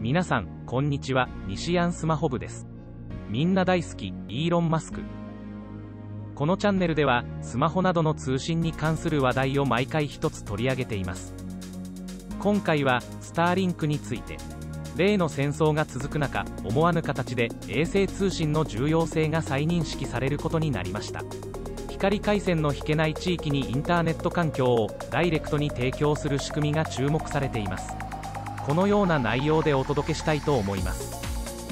皆さん、こんにちは、西安スマホ部です。みんな大好き、イーロン・マスク。このチャンネルでは、スマホなどの通信に関する話題を毎回一つ取り上げています。今回は、スターリンクについて。例の戦争が続く中、思わぬ形で衛星通信の重要性が再認識されることになりました。光回線の引けない地域にインターネット環境をダイレクトに提供する仕組みが注目されています。このような内容でお届けしたいと思います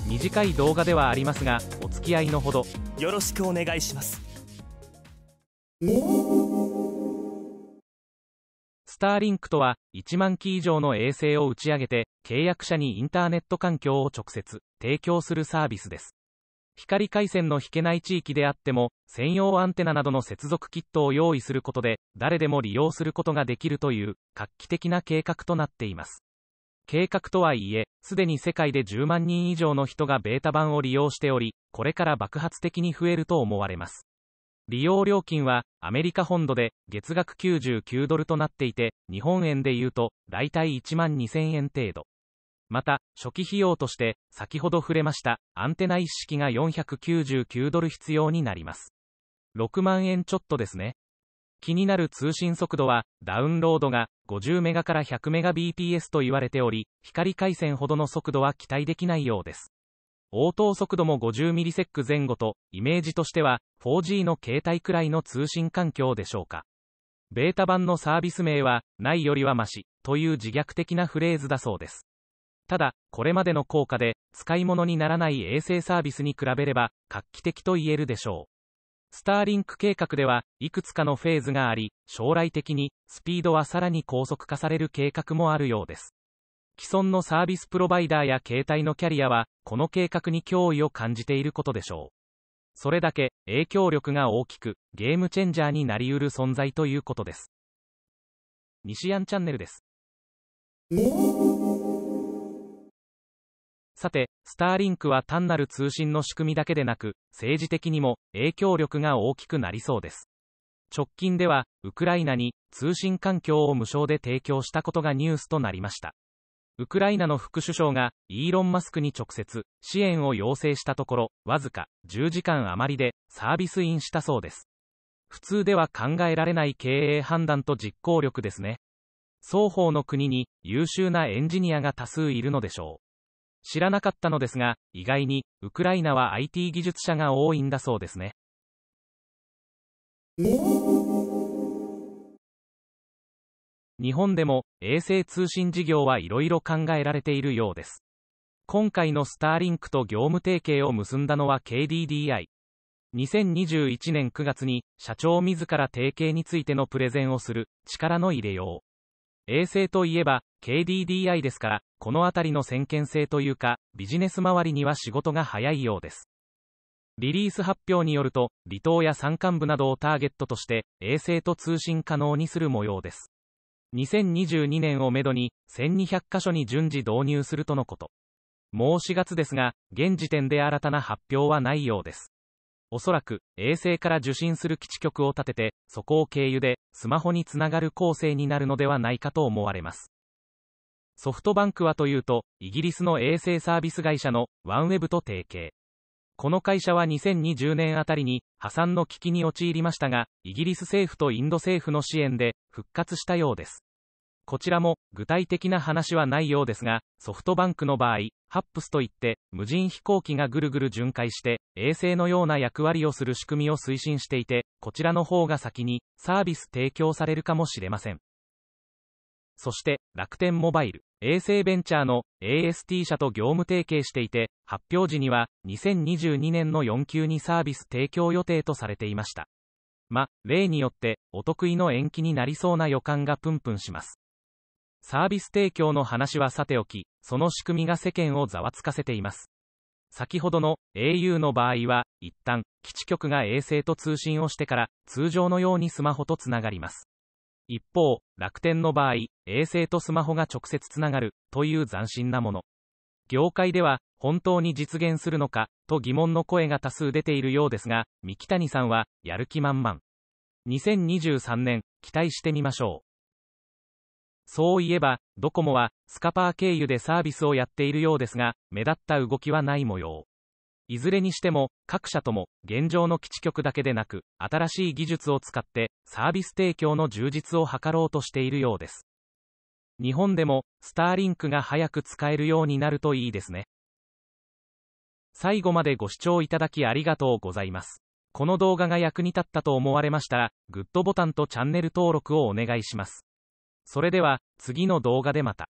短い動画ではありますがお付き合いのほどよろしくお願いしますスターリンクとは1万機以上の衛星を打ち上げて契約者にインターネット環境を直接提供するサービスです光回線の引けない地域であっても専用アンテナなどの接続キットを用意することで誰でも利用することができるという画期的な計画となっています計画とはいえ、すでに世界で10万人以上の人がベータ版を利用しており、これから爆発的に増えると思われます。利用料金は、アメリカ本土で月額99ドルとなっていて、日本円で言うと、だいたい1万2000円程度。また、初期費用として、先ほど触れました、アンテナ一式が499ドル必要になります。6万円ちょっとですね。気になる通信速度は、ダウンロードが50メガから100メガ BPS と言われており、光回線ほどの速度は期待できないようです。応答速度も50ミリセック前後と、イメージとしては、4G の携帯くらいの通信環境でしょうか。ベータ版のサービス名は、ないよりはまし、という自虐的なフレーズだそうです。ただ、これまでの効果で、使い物にならない衛星サービスに比べれば、画期的と言えるでしょう。スターリンク計画では、いくつかのフェーズがあり、将来的に、スピードはさらに高速化される計画もあるようです。既存のサービスプロバイダーや携帯のキャリアは、この計画に脅威を感じていることでしょう。それだけ、影響力が大きく、ゲームチェンジャーになりうる存在ということです。西安チャンネルです。さて、スターリンクは単なる通信の仕組みだけでなく、政治的にも影響力が大きくなりそうです。直近では、ウクライナに通信環境を無償で提供したことがニュースとなりました。ウクライナの副首相がイーロン・マスクに直接支援を要請したところ、わずか10時間余りでサービスインしたそうです。普通では考えられない経営判断と実行力ですね。双方の国に優秀なエンジニアが多数いるのでしょう。知らなかったのですが、意外に、ウクライナは IT 技術者が多いんだそうですね。日本でも衛星通信事業はいろいろ考えられているようです。今回のスターリンクと業務提携を結んだのは KDDI。2021年9月に社長自ら提携についてのプレゼンをする力の入れよう。衛星といえば KDDI ですから、このあたりの先見性というか、ビジネス周りには仕事が早いようです。リリース発表によると、離島や山間部などをターゲットとして、衛星と通信可能にする模様です。2022年をめどに、1200箇所に順次導入するとのこと。もう4月ですが、現時点で新たな発表はないようです。おそらく、衛星から受信する基地局を立てて、そこを経由で、スマホにつながる構成になるのではないかと思われます。ソフトバンクはというと、イギリスの衛星サービス会社のワンウェブと提携。この会社は2020年あたりに破産の危機に陥りましたが、イギリス政府とインド政府の支援で復活したようです。こちらも具体的な話はないようですが、ソフトバンクの場合、ハップスといって、無人飛行機がぐるぐる巡回して、衛星のような役割をする仕組みを推進していて、こちらの方が先にサービス提供されるかもしれません。そして、楽天モバイル、衛星ベンチャーの AST 社と業務提携していて、発表時には2022年の4級にサービス提供予定とされていました。ま、例によってお得意の延期になりそうな予感がプンプンします。サービス提供の話はさておき、その仕組みが世間をざわつかせています。先ほどの au の場合は、一旦、基地局が衛星と通信をしてから、通常のようにスマホとつながります。一方、楽天の場合、衛星とスマホが直接つながる、という斬新なもの。業界では、本当に実現するのか、と疑問の声が多数出ているようですが、三木谷さんは、やる気満々。2023年、期待してみましょう。そういえば、ドコモは、スカパー経由でサービスをやっているようですが、目立った動きはない模様。いずれにしても、各社とも、現状の基地局だけでなく、新しい技術を使って、サービス提供の充実を図ろうとしているようです。日本でも、スターリンクが早く使えるようになるといいですね。最後までご視聴いただきありがとうございます。この動画が役に立ったと思われましたら、グッドボタンとチャンネル登録をお願いします。それでは、次の動画でまた。